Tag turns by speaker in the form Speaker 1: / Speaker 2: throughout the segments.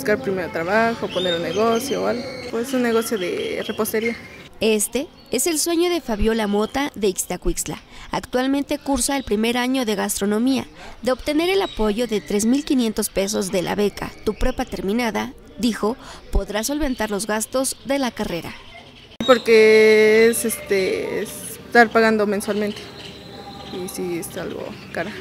Speaker 1: buscar primero trabajo, poner un negocio o algo. Pues un negocio de repostería. Este es el sueño de Fabiola Mota de Ixtacuixla. Actualmente cursa el primer año de gastronomía. De obtener el apoyo de 3.500 pesos de la beca Tu Prepa Terminada, dijo, podrá solventar los gastos de la carrera. Porque es este, estar pagando mensualmente y sí es algo cara,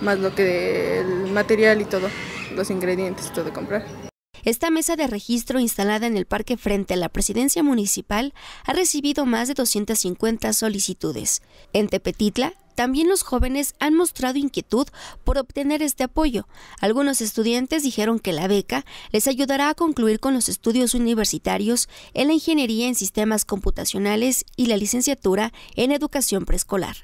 Speaker 1: más lo que el material y todo, los ingredientes y todo de comprar. Esta mesa de registro instalada en el parque frente a la presidencia municipal ha recibido más de 250 solicitudes. En Tepetitla, también los jóvenes han mostrado inquietud por obtener este apoyo. Algunos estudiantes dijeron que la beca les ayudará a concluir con los estudios universitarios en la ingeniería en sistemas computacionales y la licenciatura en educación preescolar.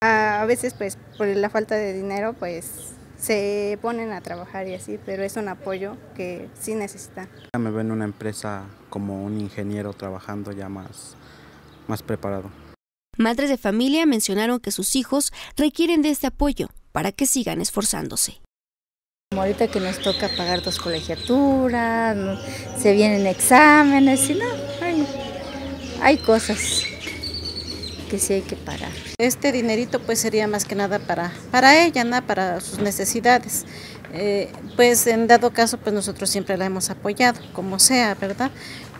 Speaker 2: A veces, pues, por la falta de dinero, pues se ponen a trabajar y así, pero es un apoyo que sí necesitan.
Speaker 3: Me ven una empresa como un ingeniero trabajando ya más, más preparado.
Speaker 1: Madres de familia mencionaron que sus hijos requieren de este apoyo para que sigan esforzándose. Como ahorita que nos toca pagar dos colegiaturas, se vienen exámenes y no, hay cosas que sí hay que pagar. Este
Speaker 4: dinerito pues sería más que nada para, para ella, para sus necesidades. Eh, pues en dado caso pues nosotros siempre la hemos apoyado, como sea, ¿verdad?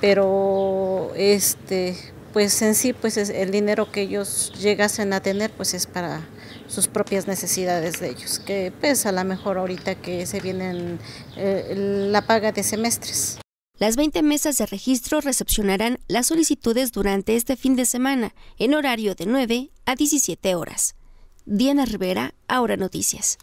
Speaker 4: Pero este pues en sí pues el dinero que ellos llegasen a tener pues es para sus propias necesidades de ellos, que pues a lo mejor ahorita que se vienen eh, la paga de semestres. Las 20 mesas de registro recepcionarán las
Speaker 1: solicitudes durante este fin de semana, en horario de 9 a 17 horas. Diana Rivera, Ahora Noticias.